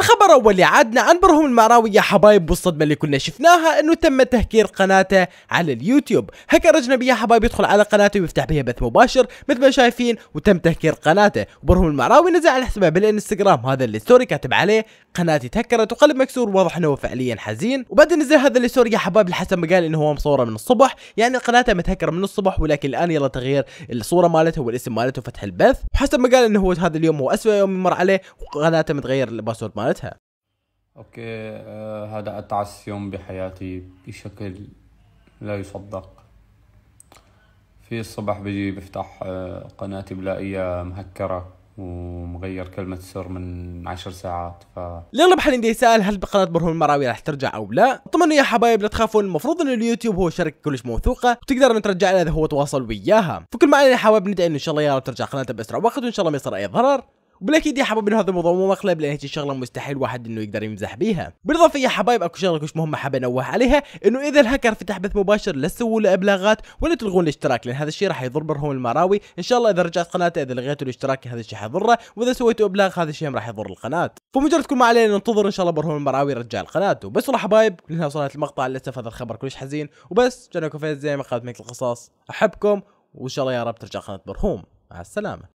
الخبر المرة واللي عادنا أنبرهم المعراوي يا حبايب والصدمة اللي كنا شفناها أنه تم تهكير قناته على اليوتيوب هكر أجنبي يا حبايب يدخل على قناته ويفتح بها بث مباشر مثل ما شايفين وتم تهكير قناته وبرهم المعراوي نزل على حسابه بالانستغرام هذا الستوري كاتب عليه قناتي تهكرت وقلب مكسور واضح انه فعليا حزين وبعد نزل هذا الستوري يا حبايب الحسن قال انه هو مصوره من الصبح يعني قناته متهكره من الصبح ولكن الان يلا تغيير الصوره مالته والاسم مالته وفتح البث وحسب ما قال انه هو هذا اليوم هو اسوء يوم يمر عليه وقناته متغير الباسورد مالتها اوكي آه هذا اتعس يوم بحياتي بشكل لا يصدق في الصبح بيجي بفتح آه قناتي بلاقيها مهكره ومغير كلمة سر من عشر ساعات ف الأغلب عندي يسأل هل بقناة برهون المراوي راح ترجع أو لا؟ اطمنوا يا حبايب لا تخافون المفروض أن اليوتيوب هو شركة كلش موثوقة وتقدر أن ترجع لها إذا هو تواصل وياها، فكل ما علينا يا حبايب ندعي أن إن شاء الله يا رب ترجع قناتها بأسرع وقت وإن شاء الله ما يصير أي ضرر، وبالاكيد يا حبايب هذا الموضوع مو مقلب لان هيك الشغله مستحيل واحد انه يقدر يمزح بيها بالاضافه يا حبايب اكو شغله كلش مهمه حاب انوه عليها انه اذا الهكر فتح بث مباشر لا تسووا له ابلاغات ولا تلغون الاشتراك لان هذا الشيء راح يضر برهم المراوي ان شاء الله اذا رجعت قناته اذا لغيتوا الاشتراك هذا الشيء حيضره واذا سويتوا ابلاغ هذا الشيء راح يضر القناه فمجرد كل ما علينا ننتظر ان شاء الله برهم المراوي يرجع القناه وبس والله حبايب لهنا وصلت المقطع للاسف هذا الخبر كلش حزين وبس جنكم فيز زي ما قالت ميك القصاص احبكم وان شاء الله يا رب ترجع قناه برهوم مع السلامه